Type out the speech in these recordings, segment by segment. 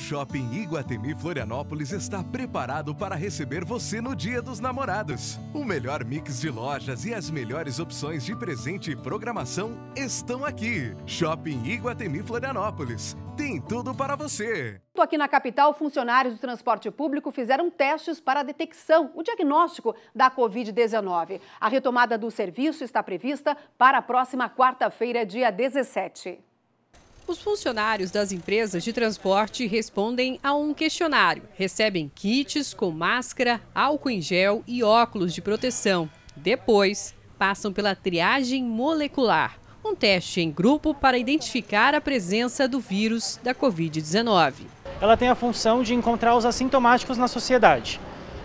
Shopping Iguatemi Florianópolis está preparado para receber você no Dia dos Namorados. O melhor mix de lojas e as melhores opções de presente e programação estão aqui. Shopping Iguatemi Florianópolis. Tem tudo para você. Aqui na capital, funcionários do transporte público fizeram testes para a detecção, o diagnóstico da Covid-19. A retomada do serviço está prevista para a próxima quarta-feira, dia 17. Os funcionários das empresas de transporte respondem a um questionário. Recebem kits com máscara, álcool em gel e óculos de proteção. Depois, passam pela triagem molecular, um teste em grupo para identificar a presença do vírus da Covid-19. Ela tem a função de encontrar os assintomáticos na sociedade.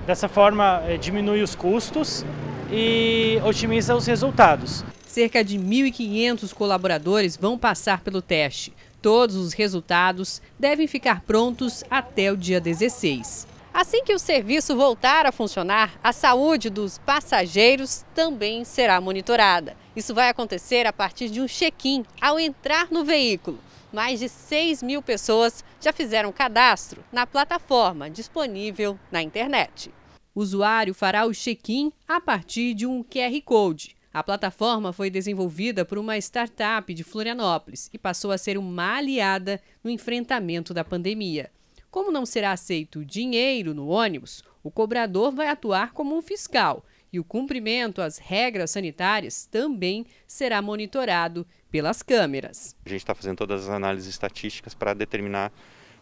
Dessa forma, eh, diminui os custos e otimiza os resultados. Cerca de 1.500 colaboradores vão passar pelo teste. Todos os resultados devem ficar prontos até o dia 16. Assim que o serviço voltar a funcionar, a saúde dos passageiros também será monitorada. Isso vai acontecer a partir de um check-in ao entrar no veículo. Mais de 6 mil pessoas já fizeram cadastro na plataforma disponível na internet. O usuário fará o check-in a partir de um QR Code. A plataforma foi desenvolvida por uma startup de Florianópolis e passou a ser uma aliada no enfrentamento da pandemia. Como não será aceito dinheiro no ônibus, o cobrador vai atuar como um fiscal e o cumprimento às regras sanitárias também será monitorado pelas câmeras. A gente está fazendo todas as análises estatísticas para determinar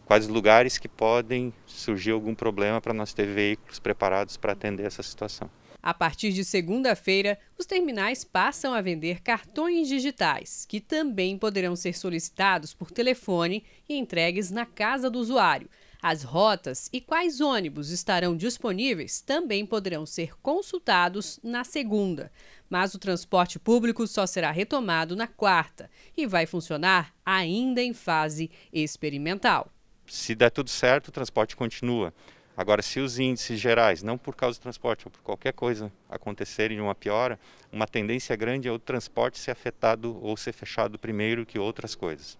quais lugares que podem surgir algum problema para nós ter veículos preparados para atender essa situação. A partir de segunda-feira, os terminais passam a vender cartões digitais, que também poderão ser solicitados por telefone e entregues na casa do usuário. As rotas e quais ônibus estarão disponíveis também poderão ser consultados na segunda. Mas o transporte público só será retomado na quarta e vai funcionar ainda em fase experimental. Se der tudo certo, o transporte continua. Agora, se os índices gerais, não por causa do transporte ou por qualquer coisa, acontecerem uma piora, uma tendência grande é o transporte ser afetado ou ser fechado primeiro que outras coisas.